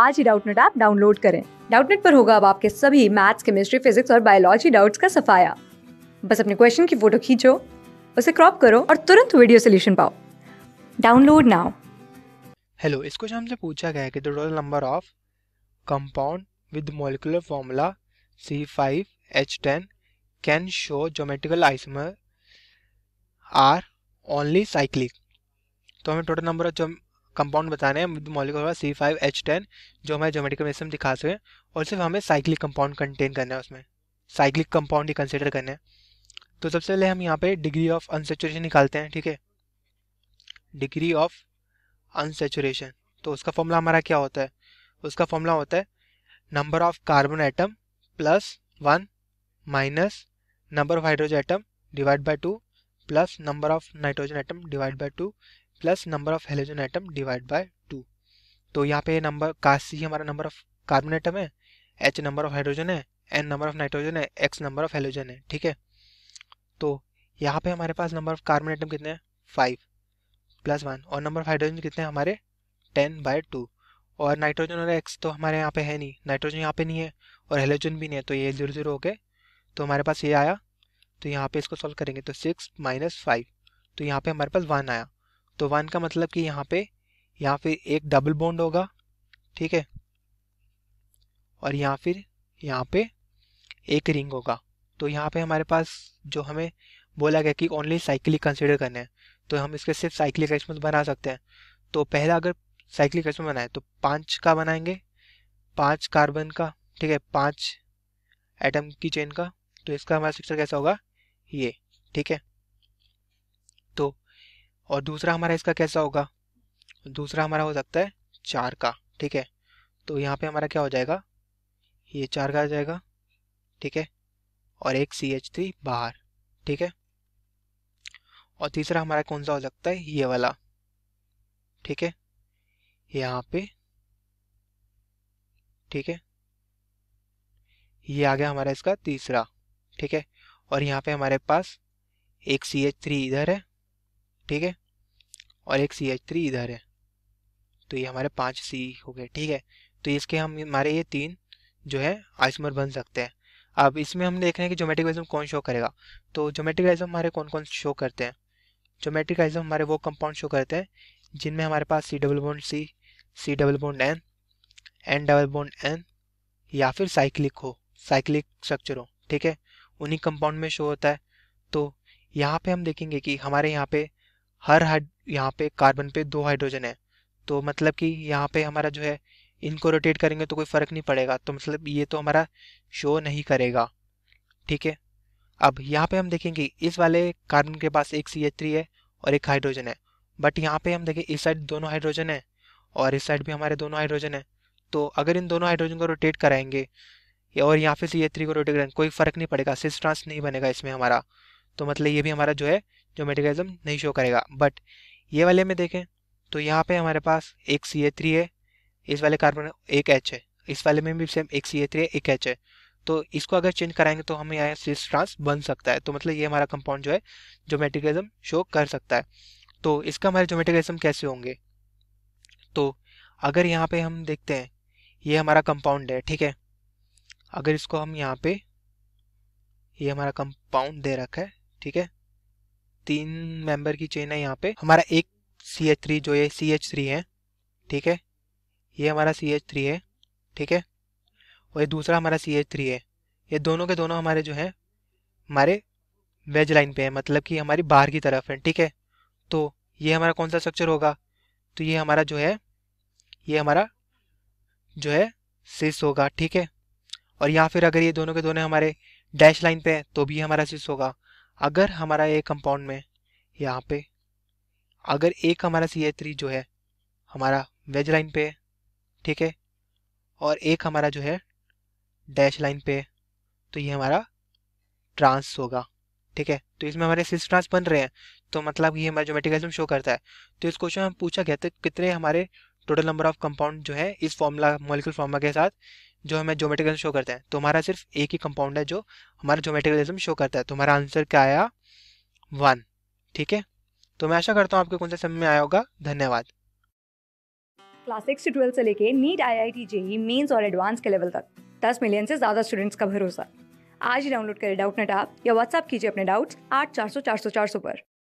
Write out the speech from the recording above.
आज ही Doubtnut app download करें डाउटनेट पर होगा अब आपके सभी मैथ्स केमिस्ट्री फिजिक्स और बायोलॉजी डाउट्स का सफाया बस अपने क्वेश्चन की फोटो खींचो उसे क्रॉप करो और तुरंत वीडियो सोल्यूशन पाओ डाउनलोड नाउ हेलो इस क्वेश्चन हमसे पूछा गया है कि total number of compound with molecular formula C five H ten can show geometrical isomer are only cyclic तो हमें टोटल नंबर ऑफ कंपाउंड बताने हैं with molecular C five H ten जो हमें जोमेटिकल मेसम दिखा सकें और सिर्फ हमें साइक्लिक कंपाउंड कंटेन करना है उसमें साइक्लिक कंपाउंड ही कंसिडर करना है तो सबसे पहले हम यहाँ पे डिग्री ऑफ अनसेचुरेशन निकालते हैं ठीक है डिग्री ऑफ अनसेचुरेशन तो उसका फॉर्मूला हमारा क्या होता है उसका फॉर्मूला होता है number of carbon atom plus one minus number of hydrogen atom divide by two plus number of nitrogen atom divide by two plus number of halogen atom divide by two तो यहाँ पे नंबर का C हमारा number of carbon atom है H number of hydrogen है N number of nitrogen है X number of halogen है ठीक है तो यहाँ पे हमारे पास नंबर ऑफ कार्बन आइटम कितने हैं फाइव प्लस वन और नंबर ऑफ हाइड्रोजन कितने हैं हमारे टेन बाय टू और नाइट्रोजन और एक्स तो हमारे यहाँ पे है नहीं नाइट्रोजन यहाँ पे नहीं है और हेलोजन भी नहीं है तो ये जीरो जीरो हो गए तो हमारे पास ये आया तो यहाँ पे इसको सॉल्व करेंगे तो सिक्स माइनस फाइव तो यहाँ पे हमारे पास वन आया तो वन का मतलब कि यहाँ पे यहाँ फिर एक डबल बॉन्ड होगा ठीक है और यहाँ फिर यहाँ पे एक रिंग होगा तो यहाँ पे हमारे पास जो हमें बोला गया कि ओनली साइकिली कंसिडर करने हैं तो हम इसके सिर्फ साइकिली रेस्टमेंट बना सकते हैं तो पहला अगर साइकिली रेस्टमेंट बनाए तो पाँच का बनाएंगे पाँच कार्बन का ठीक है पाँच एटम की चेन का तो इसका हमारा स्ट्रक्चर कैसा होगा ये ठीक है और दूसरा हमारा इसका कैसा होगा दूसरा हमारा हो सकता है चार का ठीक है तो यहाँ पे हमारा क्या हो जाएगा ये चार का आ जाएगा ठीक है और एक सी एच थ्री बाहर ठीक है और तीसरा हमारा कौन सा हो सकता है ये वाला ठीक है यहाँ पे ठीक है ये आ गया हमारा इसका तीसरा ठीक है और यहाँ पे हमारे पास एक सी एच थ्री इधर है ठीक है और एक सी एच थ्री इधर है तो ये हमारे पाँच सी हो गए ठीक है तो इसके हम हमारे ये तीन जो है आइसमर बन सकते हैं अब इसमें हम देख रहे हैं कि जोमेट्रिक कौन शो करेगा तो जोमेट्रिक हमारे कौन कौन शो करते हैं जोमेट्रिक हमारे वो कंपाउंड शो करते हैं जिनमें हमारे पास C double bond C C double bond N N double bond N या फिर साइक्लिक हो साइक्लिक स्ट्रक्चर हो ठीक है उन्हीं कंपाउंड में शो होता है तो यहाँ पे हम देखेंगे कि हमारे यहाँ पे हर हाइड यहाँ पे कार्बन पे दो हाइड्रोजन है तो मतलब कि यहाँ पे हमारा जो है इनको रोटेट करेंगे तो कोई फ़र्क नहीं पड़ेगा तो मतलब ये तो हमारा शो नहीं करेगा ठीक है अब यहाँ पे हम देखेंगे इस वाले कार्बन के पास एक सी एच थ्री है और एक हाइड्रोजन है बट यहाँ पे हम देखें इस साइड दोनों हाइड्रोजन है और इस साइड भी हमारे दोनों हाइड्रोजन है तो अगर इन दोनों हाइड्रोजन को रोटेट कराएंगे और यहाँ पे सी एच थ्री को रोटेट करेंगे कोई फ़र्क नहीं पड़ेगा सिस ट्रांस नहीं बनेगा इसमें हमारा तो मतलब ये भी हमारा जो है मेटिकलिज्म नहीं शो करेगा बट ये वाले में देखें तो यहाँ पे हमारे पास एक सी ए थ्री है इस वाले कार्बन एक एच है इस वाले में भी सेम एक सी ए थ्री है एक एच है तो इसको अगर चेंज कराएंगे तो हमें यहाँ सिस ट्रांस बन सकता है तो मतलब ये हमारा कंपाउंड जो है मेटिकलिज्म शो कर सकता है तो इसका हमारे मेटिकलिज्म कैसे होंगे तो अगर यहाँ पे हम देखते हैं ये हमारा कंपाउंड है ठीक है अगर इसको हम यहाँ पे ये हमारा कंपाउंड दे रखा है ठीक है तीन मेंबर की चेन है यहाँ पे हमारा एक सी एच थ्री जो ये सी एच थ्री है ठीक है ये हमारा सी एच थ्री है ठीक है और ये दूसरा हमारा सी एच थ्री है ये दोनों के दोनों हमारे जो हैं हमारे वेज लाइन पे है मतलब कि हमारी बाहर की तरफ है ठीक है तो ये हमारा कौन सा स्ट्रक्चर होगा तो ये हमारा जो है ये हमारा जो है सिस होगा ठीक है और या फिर अगर ये दोनों के दोनों हमारे डैश लाइन पे है तो भी हमारा सिस होगा अगर हमारा ये कंपाउंड में यहाँ पे अगर एक हमारा सी थ्री जो है हमारा वेज लाइन पे ठीक है और एक हमारा जो है डैश लाइन पे तो ये हमारा ट्रांस होगा ठीक है तो इसमें हमारे सिस ट्रांस बन रहे हैं तो मतलब ये हमारा जोमेटिकलिज्म शो करता है तो इस क्वेश्चन में पूछा गया था कितने हमारे टोटल नंबर ऑफ कंपाउंड जो है इस फॉर्मूला मोलिकुल फॉर्मूला के साथ जो हमें जोमेटिकल शो करते हैं तो हमारा सिर्फ एक ही कंपाउंड है जो हमारा ज्योमेट्रिकलिज्म शो करता है तो हमारा आंसर क्या आया वन ठीक है तो मैं आशा करता हूँ आपके कौन सा समय में आया होगा धन्यवाद क्लास सिक्स से ट्वेल्थ से लेके NEET I I T JEE Mains और एडवांस के लेवल तक दस मिलियन से ज़्यादा स्टूडेंट्स का भरोसा आज ही डाउनलोड करें डाउट नेट आप या व्हाट्सअप कीजिए अपने डाउट्स आठ चार सौ चार सौ चार सौ पर